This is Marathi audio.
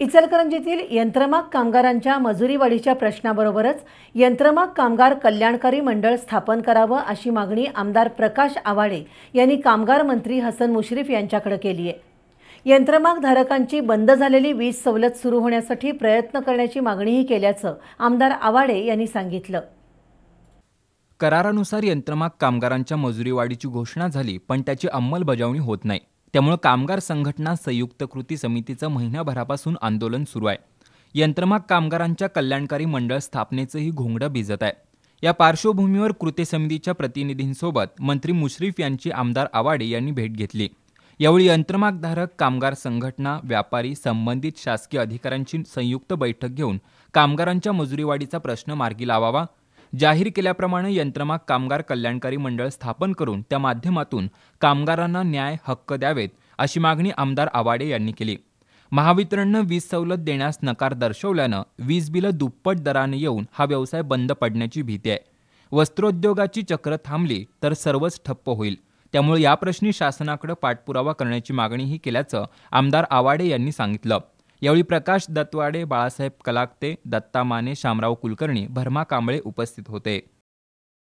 इचलकरंजीतील यंत्रमाग कामगारांच्या मजुरीवाढीच्या प्रश्नाबरोबरच यंत्रमाग कामगार कल्याणकारी मंडळ स्थापन करावं अशी मागणी आमदार प्रकाश आवाडे यांनी कामगार मंत्री हसन मुश्रीफ यांच्याकडे केली आहे यंत्रमाग धारकांची बंद झालेली वीज सवलत सुरू होण्यासाठी प्रयत्न करण्याची मागणीही केल्याचं आमदार आवाडे यांनी सांगितलं करारानुसार यंत्रमाग कामगारांच्या मजुरीवाढीची घोषणा झाली पण त्याची अंमलबजावणी होत नाही त्यामुळं कामगार संघटना संयुक्त कृती समितीचं महिनाभरापासून आंदोलन सुरू आहे यंत्रमाग कामगारांच्या कल्याणकारी मंडळ स्थापनेचंही घोंगडं भिजत आहे या पार्श्वभूमीवर कृती समितीच्या प्रतिनिधींसोबत मंत्री मुश्रीफ यांची आमदार आवाडे यांनी भेट घेतली यावेळी यंत्रमागधारक कामगार संघटना व्यापारी संबंधित शासकीय अधिकाऱ्यांची संयुक्त बैठक घेऊन कामगारांच्या मजुरीवाढीचा प्रश्न मार्गी लावावा जाहीर केल्याप्रमाणे यंत्रमाग कामगार कल्याणकारी मंडळ स्थापन करून त्या माध्यमातून कामगारांना न्याय हक्क द्यावेत अशी मागणी आमदार आवाडे यांनी केली महावितरणनं वीज सवलत देण्यास नकार दर्शवल्यानं वीज बिलं दुप्पट दराने येऊन हा व्यवसाय बंद पडण्याची भीती आहे वस्त्रोद्योगाची चक्र थांबली तर सर्वच ठप्प होईल त्यामुळे याप्रश्नी शासनाकडे पाठपुरावा करण्याची मागणीही केल्याचं आमदार आवाडे यांनी सांगितलं यावेळी प्रकाश दत्वाडे बाळासाहेब कलाकते दत्ता माने शामराव कुलकर्णी भरमा कांबळे उपस्थित होते